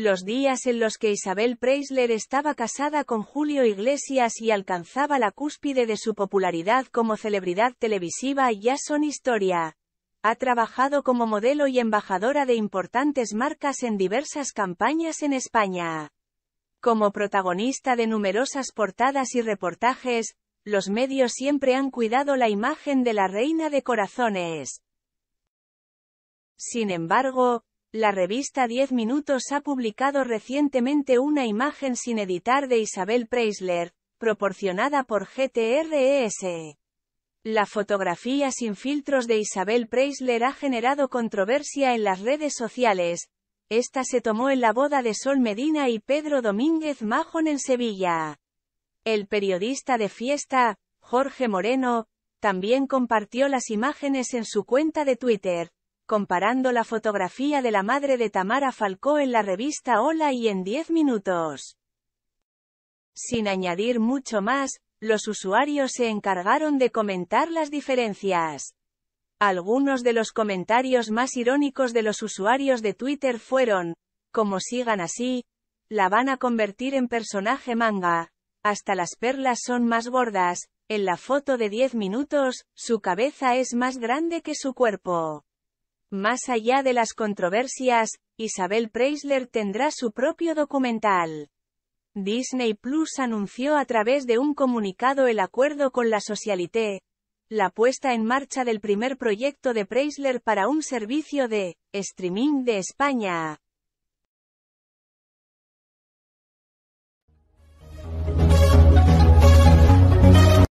Los días en los que Isabel Preisler estaba casada con Julio Iglesias y alcanzaba la cúspide de su popularidad como celebridad televisiva ya son historia. Ha trabajado como modelo y embajadora de importantes marcas en diversas campañas en España. Como protagonista de numerosas portadas y reportajes, los medios siempre han cuidado la imagen de la reina de corazones. Sin embargo, la revista 10 Minutos ha publicado recientemente una imagen sin editar de Isabel Preisler, proporcionada por GTRES. E. La fotografía sin filtros de Isabel Preisler ha generado controversia en las redes sociales. Esta se tomó en la boda de Sol Medina y Pedro Domínguez Majón en Sevilla. El periodista de fiesta, Jorge Moreno, también compartió las imágenes en su cuenta de Twitter, comparando la fotografía de la madre de Tamara Falcó en la revista Hola y en 10 minutos. Sin añadir mucho más, los usuarios se encargaron de comentar las diferencias. Algunos de los comentarios más irónicos de los usuarios de Twitter fueron, como sigan así, la van a convertir en personaje manga, hasta las perlas son más gordas, en la foto de 10 minutos, su cabeza es más grande que su cuerpo. Más allá de las controversias, Isabel Preisler tendrá su propio documental. Disney Plus anunció a través de un comunicado el acuerdo con la Socialité, la puesta en marcha del primer proyecto de Preisler para un servicio de streaming de España.